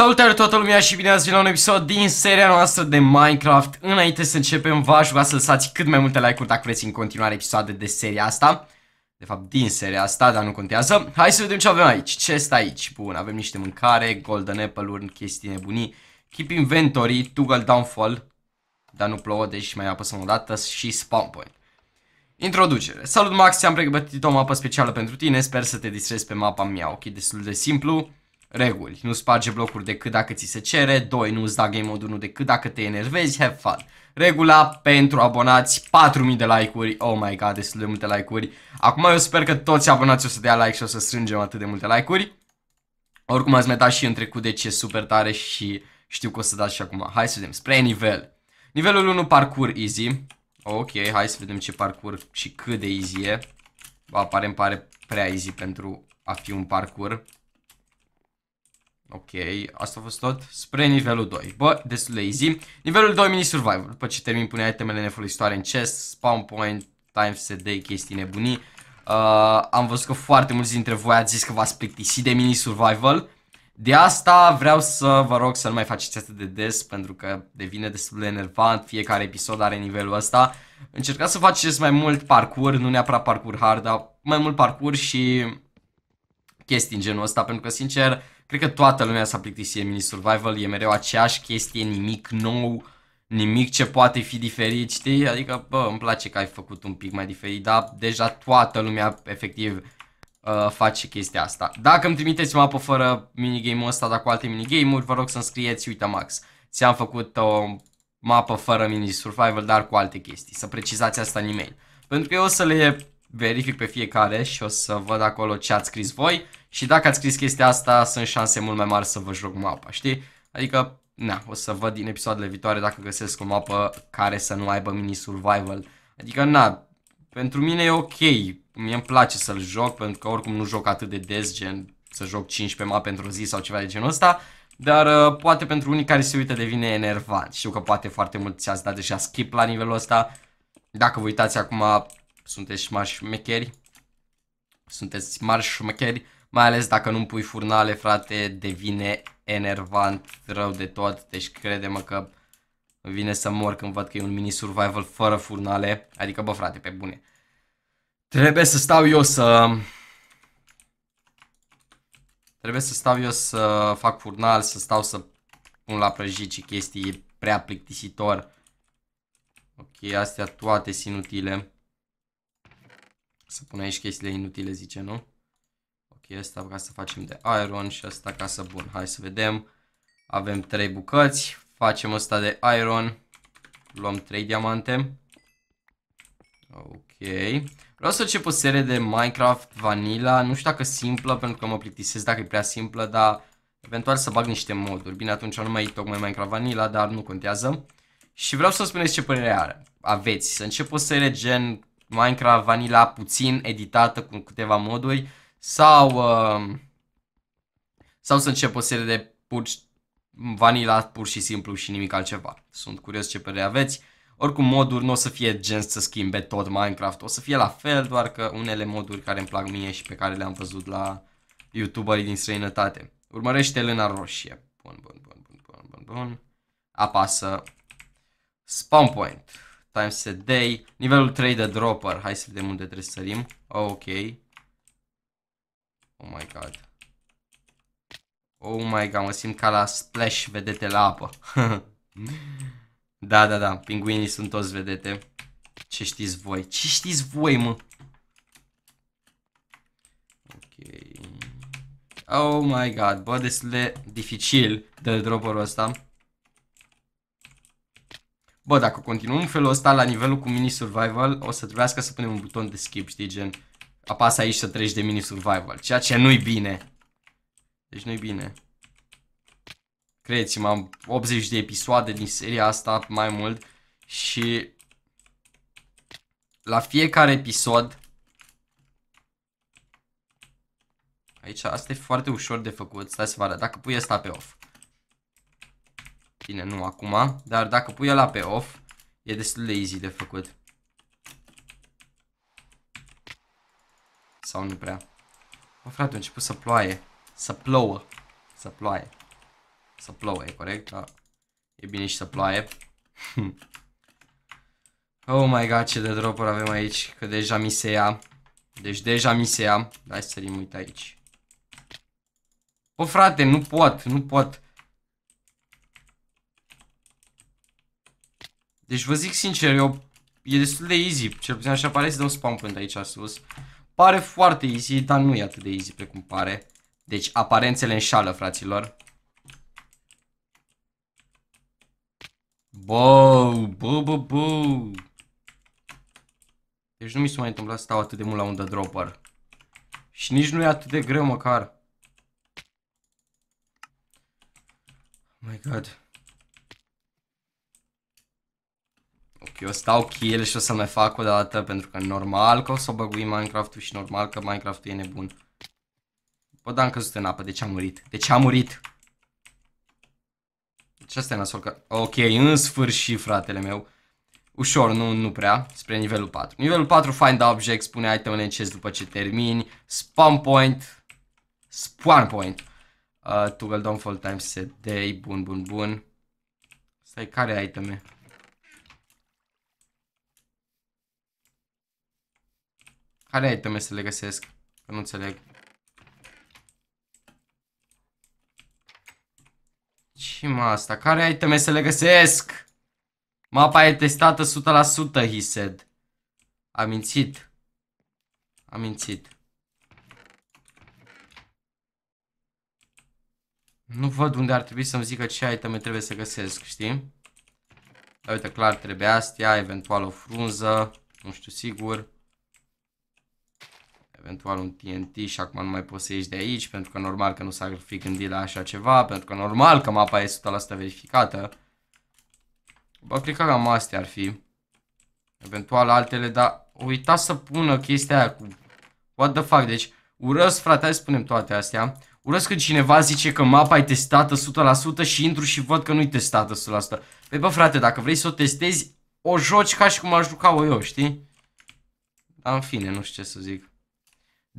Salutare toată lumea și bine ați venit la un episod din seria noastră de Minecraft Înainte să începem, v-aș să lăsați cât mai multe like-uri dacă vreți în continuare episoade de seria asta De fapt din seria asta, dar nu contează Hai să vedem ce avem aici, ce este aici Bun, avem niște mâncare, golden apple-uri, chestii nebunii Keep inventory, toggle downfall Dar nu plouă, deci mai apăsăm o dată și spawn point Introducere. Salut Max, am pregătit o mapă specială pentru tine, sper să te distrezi pe mapa mea, ok, destul de simplu reguli. Nu sparge blocuri decât dacă ți se cere, 2. Nu-ți da game mode 1 decât dacă te enervezi, have fun. Regula pentru abonați, 4000 de like-uri, oh my god, destul de multe like-uri. Acum eu sper că toți abonații o să dea like și o să strângem atât de multe like-uri. Oricum ați mai dat și în trecut, deci e super tare și știu că o să dați și acum. Hai să vedem, spre nivel. Nivelul 1, parcur easy. Ok, hai să vedem ce parcur și cât de easy e. Aparent pare pare prea easy pentru a fi un parcur. Ok, asta a fost tot spre nivelul 2. Bă, destul de easy. Nivelul 2 mini survival. După ce termin pune itemele nefolositoare în chest, spawn point, time set day, chestii nebunii. Uh, am văzut că foarte mulți dintre voi ați zis că v-ați plictisit de mini survival. De asta vreau să vă rog să nu mai faceți atât de des pentru că devine destul de enervant, fiecare episod are nivelul ăsta. Încercați să faceți mai mult parcurs, nu neapărat parcurs hard, dar mai mult parcurs și chestii în genul ăsta, pentru că, sincer, cred că toată lumea s-a plictisit mini survival, e mereu aceeași chestie, nimic nou, nimic ce poate fi diferit, știi? Adică, bă, îmi place că ai făcut un pic mai diferit, dar deja toată lumea, efectiv, uh, face chestia asta. Dacă îmi trimiteți mapă fără minigame-ul ăsta, dar cu alte minigame-uri, vă rog să-mi scrieți, uite, Max, ți-am făcut o mapă fără mini-survival, dar cu alte chestii. Să precizați asta în e-mail. Pentru că eu o să le verific pe fiecare și o să văd acolo ce ați scris voi și dacă ați scris chestia asta, sunt șanse mult mai mari să vă joc mapa, știi? Adică, na, o să văd din episoadele viitoare dacă găsesc o mapă care să nu aibă mini survival. Adică, na, pentru mine e ok, mie îmi place să-l joc, pentru că oricum nu joc atât de des, gen să joc 15 mape într-o zi sau ceva de genul ăsta, dar uh, poate pentru unii care se uită devine enervant. Știu că poate foarte mulți ați dat deja skip la nivelul ăsta. Dacă vă uitați acum, sunteți mari șmecheri. Sunteți mari șmecheri. Mai ales dacă nu pui furnale, frate, devine enervant rău de tot. Deci crede-mă că vine să mor când văd că e un mini survival fără furnale. Adică, bă, frate, pe bune. Trebuie să stau eu să... Trebuie să stau eu să fac furnal, să stau să pun la prăjit și chestii, e prea plictisitor. Ok, astea toate sunt inutile. Să pun aici chestiile inutile, zice, nu? chestia asta ca să facem de iron și asta ca să bun. Hai să vedem. Avem 3 bucăți. Facem asta de iron. Luăm 3 diamante. Ok. Vreau să încep o serie de Minecraft Vanilla. Nu știu dacă simplă, pentru că mă plictisesc dacă e prea simplă, dar eventual să bag niște moduri. Bine, atunci nu mai e tocmai Minecraft Vanilla, dar nu contează. Și vreau să spuneți ce părere are. aveți. Să încep o serie gen Minecraft Vanilla puțin editată cu câteva moduri sau, uh, sau să încep o serie de pur, vanila pur și simplu și nimic altceva. Sunt curios ce părere aveți. Oricum moduri nu o să fie gen să schimbe tot Minecraft, o să fie la fel, doar că unele moduri care îmi plac mie și pe care le-am văzut la youtuberii din străinătate. Urmărește lâna roșie. Bun, bun, bun, bun, bun, bun, bun. Apasă spawn point. Time set day. Nivelul 3 de dropper. Hai să vedem unde trebuie să sărim. Ok. Oh my god. Oh my god, mă simt ca la Splash vedete la apă. da, da, da, pinguinii sunt toți vedete. Ce știți voi? Ce știți voi, mă? Ok. Oh my god, bă, destul de dificil de droperul ăsta. Bă, dacă continuăm felul ăsta la nivelul cu mini survival, o să trebuiască să punem un buton de skip, știi, gen apasă aici să treci de mini survival, ceea ce nu-i bine. Deci nu-i bine. Credeți-mă, am 80 de episoade din seria asta, mai mult, și la fiecare episod Aici asta e foarte ușor de făcut, stai să vă arăt, dacă pui asta pe off Bine, nu acum, dar dacă pui ăla pe off, e destul de easy de făcut Sau nu prea? Bă, frate, a început să ploaie. Să plouă. Să ploaie. Să plouă, e corect? Da. E bine și să ploaie. oh my god, ce de dropuri avem aici. Că deja mi se ia. Deci deja mi se ia. Hai să sărim, uite aici. Bă, frate, nu pot, nu pot. Deci vă zic sincer, eu, e destul de easy. Cel puțin așa pare să dau spawn point aici sus. Pare foarte easy, dar nu e atât de easy precum pare. Deci aparențele înșală, fraților. Bă, bă, bă, bă. Deci nu mi se mai întâmpla să stau atât de mult la un The Dropper. Și nici nu e atât de greu măcar. Oh my god. Eu stau kill și o să mai fac o dată pentru că normal că o să o băgui Minecraft-ul și normal că Minecraft-ul e nebun. Bă, dar am căzut în apă, de ce am murit? De ce am murit? Ce deci asta e nasol că... Ok, în sfârșit, fratele meu. Ușor, nu, nu prea, spre nivelul 4. Nivelul 4, find object, spune item în după ce termini. Spawn point. Spawn point. Uh, toggle down full time set day. Bun, bun, bun. Stai, care iteme? Care iteme să le găsesc? Că nu înțeleg. ce mă asta? Care iteme să le găsesc? Mapa e testată 100%, he said. Am mințit. Am mințit. Nu văd unde ar trebui să-mi zică ce iteme trebuie să găsesc, știi? Dar uite, clar, trebuie astea, eventual o frunză, nu știu sigur eventual un TNT și acum nu mai poți să ieși de aici, pentru că normal că nu s-ar fi gândit la așa ceva, pentru că normal că mapa e 100% verificată. Bă, cred că cam astea ar fi. Eventual altele, dar uita să pună chestia aia cu... What the fuck, deci urăsc, frate, hai să spunem toate astea. Urăsc când cineva zice că mapa e testată 100% și intru și văd că nu e testată 100%. Păi bă, frate, dacă vrei să o testezi, o joci ca și cum aș juca-o eu, știi? Dar în fine, nu știu ce să zic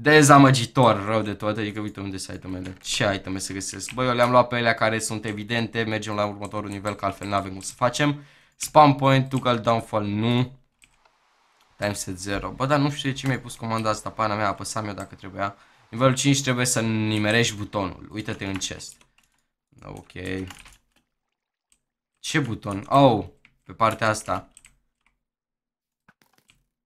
dezamăgitor rău de tot, adică uite unde sunt itemele, ce iteme se găsesc. Băi, eu le-am luat pe ele care sunt evidente, mergem la următorul nivel, că altfel n-avem cum să facem. Spam point, Tucal Downfall, nu. set 0. Bă, dar nu știu ce mi-ai pus comanda asta, pana mea, apăsam eu dacă trebuia. Nivelul 5 trebuie să nimerești butonul, uită-te în chest. Ok. Ce buton? Oh, pe partea asta.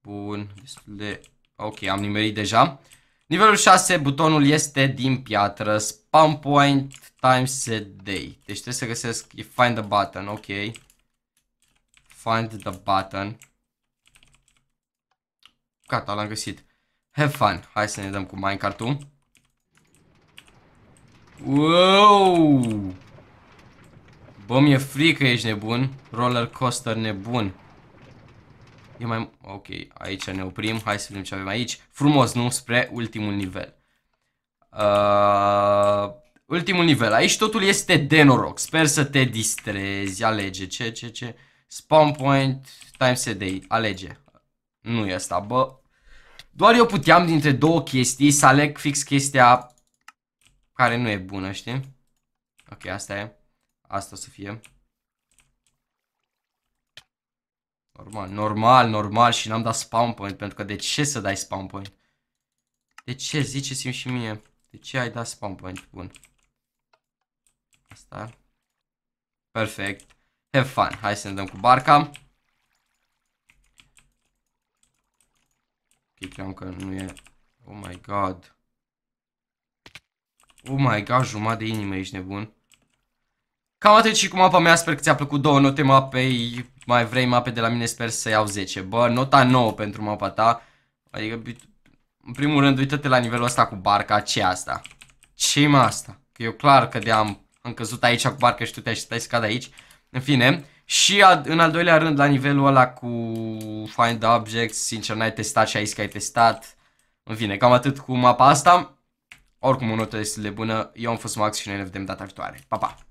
Bun, destul de... Ok, am nimerit deja. Nivelul 6, butonul este din piatră, spawn point, time set day. Deci trebuie să găsesc, e find the button, ok. Find the button. Gata, l-am găsit. Have fun, hai să ne dăm cu minecart-ul. Wow! Bă, mi-e frică, ești nebun. Roller coaster nebun. E mai... Ok, aici ne oprim. Hai să vedem ce avem aici. Frumos, nu? Spre ultimul nivel. Uh, ultimul nivel. Aici totul este de noroc. Sper să te distrezi. Alege. Ce, ce, ce? Spawn point, Time set day. Alege. Nu e asta, bă. Doar eu puteam dintre două chestii să aleg fix chestia care nu e bună, știi? Ok, asta e. Asta o să fie. Normal, normal, normal și n-am dat spawn point pentru că de ce să dai spawn point? De ce zice mi și mie? De ce ai dat spawn point? Bun. Asta. Perfect. Have fun. Hai să ne dăm cu barca. Ok, că nu e... Oh my god. Oh my god, jumătate de inimă, ești nebun. Cam atât și cu mapa mea, sper că ți-a plăcut două note mapei, mai vrei mape de la mine, sper să iau 10. Bă, nota 9 pentru mapa ta, adică, în primul rând, uită-te la nivelul ăsta cu barca, ce asta? ce mă asta? Că eu clar că de-am am căzut aici cu barca și tu te-ai stai scad aici. În fine, și a, în al doilea rând, la nivelul ăla cu Find Objects, sincer, n-ai testat și aici că ai testat. În fine, cam atât cu mapa asta. Oricum, o notă destul de bună. Eu am fost Max și noi ne vedem data viitoare. Pa, pa!